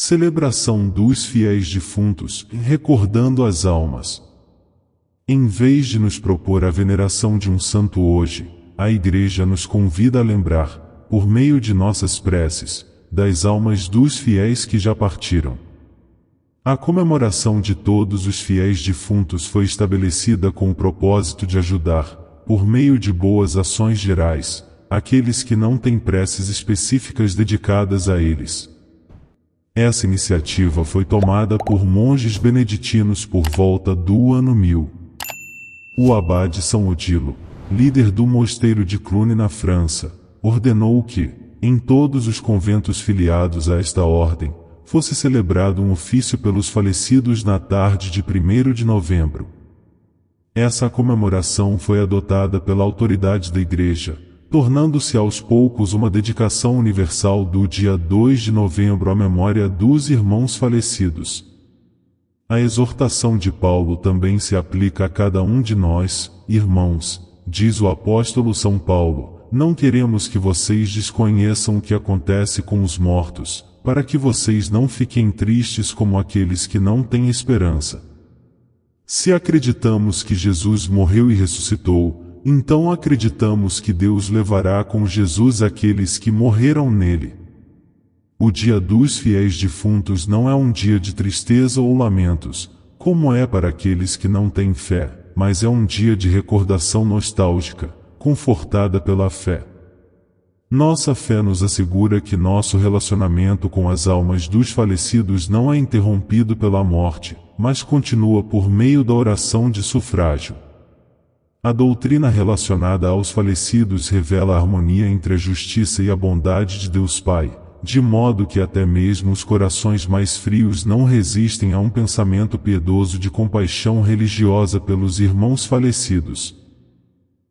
celebração dos fiéis defuntos, recordando as almas. Em vez de nos propor a veneração de um santo hoje, a Igreja nos convida a lembrar, por meio de nossas preces, das almas dos fiéis que já partiram. A comemoração de todos os fiéis defuntos foi estabelecida com o propósito de ajudar, por meio de boas ações gerais, aqueles que não têm preces específicas dedicadas a eles. Essa iniciativa foi tomada por monges beneditinos por volta do ano 1000. O abade São Odilo, líder do mosteiro de Cluny na França, ordenou que, em todos os conventos filiados a esta ordem, fosse celebrado um ofício pelos falecidos na tarde de 1 de novembro. Essa comemoração foi adotada pela autoridade da Igreja, tornando-se aos poucos uma dedicação universal do dia 2 de novembro à memória dos irmãos falecidos. A exortação de Paulo também se aplica a cada um de nós, irmãos, diz o apóstolo São Paulo. Não queremos que vocês desconheçam o que acontece com os mortos, para que vocês não fiquem tristes como aqueles que não têm esperança. Se acreditamos que Jesus morreu e ressuscitou, então acreditamos que Deus levará com Jesus aqueles que morreram nele. O dia dos fiéis defuntos não é um dia de tristeza ou lamentos, como é para aqueles que não têm fé, mas é um dia de recordação nostálgica, confortada pela fé. Nossa fé nos assegura que nosso relacionamento com as almas dos falecidos não é interrompido pela morte, mas continua por meio da oração de sufrágio. A doutrina relacionada aos falecidos revela a harmonia entre a justiça e a bondade de Deus Pai, de modo que até mesmo os corações mais frios não resistem a um pensamento piedoso de compaixão religiosa pelos irmãos falecidos.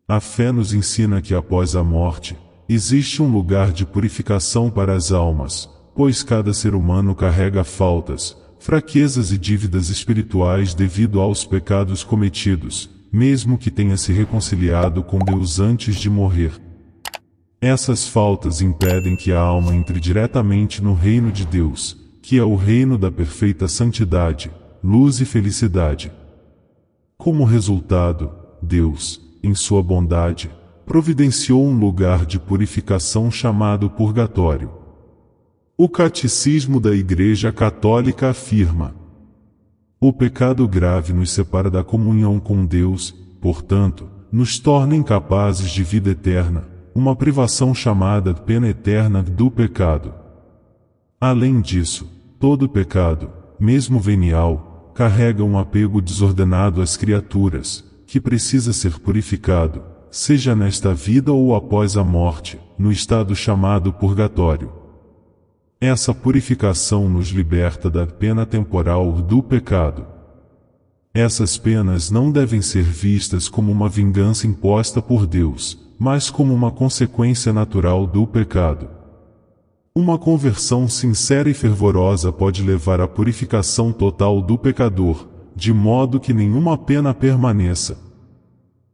A fé nos ensina que após a morte, existe um lugar de purificação para as almas, pois cada ser humano carrega faltas, fraquezas e dívidas espirituais devido aos pecados cometidos mesmo que tenha se reconciliado com Deus antes de morrer. Essas faltas impedem que a alma entre diretamente no reino de Deus, que é o reino da perfeita santidade, luz e felicidade. Como resultado, Deus, em sua bondade, providenciou um lugar de purificação chamado purgatório. O Catecismo da Igreja Católica afirma: o pecado grave nos separa da comunhão com Deus, portanto, nos torna incapazes de vida eterna, uma privação chamada pena eterna do pecado. Além disso, todo pecado, mesmo venial, carrega um apego desordenado às criaturas, que precisa ser purificado, seja nesta vida ou após a morte, no estado chamado purgatório. Essa purificação nos liberta da pena temporal do pecado. Essas penas não devem ser vistas como uma vingança imposta por Deus, mas como uma consequência natural do pecado. Uma conversão sincera e fervorosa pode levar à purificação total do pecador, de modo que nenhuma pena permaneça.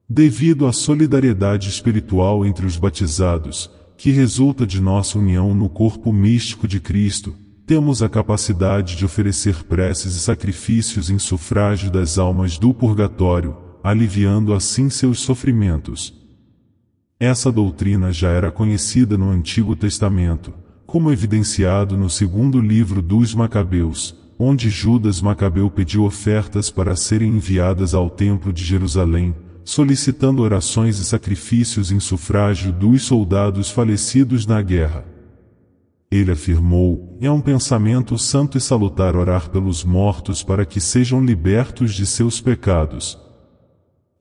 Devido à solidariedade espiritual entre os batizados, que resulta de nossa união no corpo místico de Cristo, temos a capacidade de oferecer preces e sacrifícios em sufrágio das almas do purgatório, aliviando assim seus sofrimentos. Essa doutrina já era conhecida no Antigo Testamento, como evidenciado no segundo livro dos Macabeus, onde Judas Macabeu pediu ofertas para serem enviadas ao Templo de Jerusalém, solicitando orações e sacrifícios em sufrágio dos soldados falecidos na guerra. Ele afirmou: é um pensamento santo e salutar orar pelos mortos para que sejam libertos de seus pecados.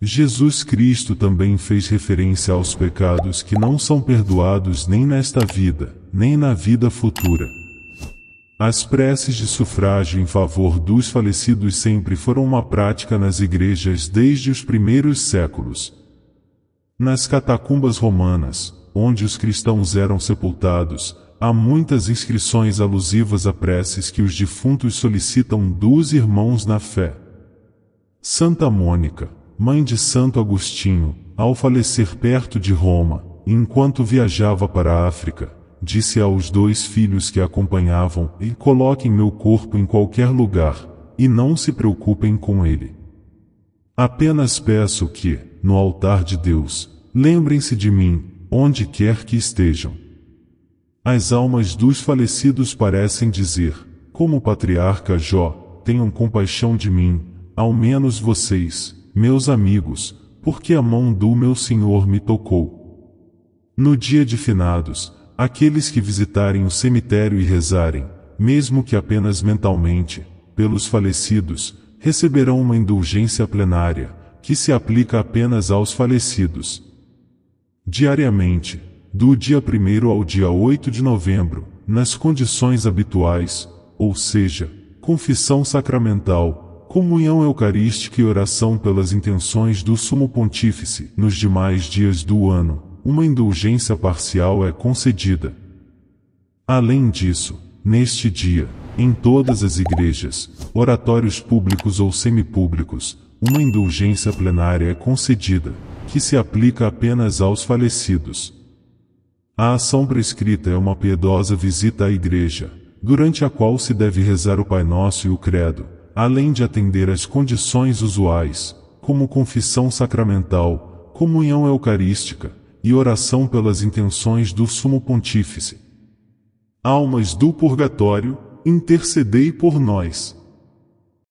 Jesus Cristo também fez referência aos pecados que não são perdoados nem nesta vida, nem na vida futura. As preces de sufrágio em favor dos falecidos sempre foram uma prática nas igrejas desde os primeiros séculos. Nas catacumbas romanas, onde os cristãos eram sepultados, há muitas inscrições alusivas a preces que os defuntos solicitam dos irmãos na fé. Santa Mônica, mãe de Santo Agostinho, ao falecer perto de Roma, enquanto viajava para a África, disse aos dois filhos que acompanhavam, e coloquem meu corpo em qualquer lugar, e não se preocupem com ele. Apenas peço que, no altar de Deus, lembrem-se de mim, onde quer que estejam. As almas dos falecidos parecem dizer, como o patriarca Jó, tenham compaixão de mim, ao menos vocês, meus amigos, porque a mão do meu Senhor me tocou. No dia de finados, Aqueles que visitarem o cemitério e rezarem, mesmo que apenas mentalmente, pelos falecidos, receberão uma indulgência plenária, que se aplica apenas aos falecidos. Diariamente, do dia 1 ao dia 8 de novembro, nas condições habituais, ou seja, confissão sacramental, comunhão eucarística e oração pelas intenções do Sumo Pontífice nos demais dias do ano, uma indulgência parcial é concedida. Além disso, neste dia, em todas as igrejas, oratórios públicos ou semipúblicos, uma indulgência plenária é concedida, que se aplica apenas aos falecidos. A ação prescrita é uma piedosa visita à igreja, durante a qual se deve rezar o Pai Nosso e o Credo, além de atender às condições usuais, como confissão sacramental, comunhão eucarística, e oração pelas intenções do Sumo Pontífice. Almas do Purgatório, intercedei por nós.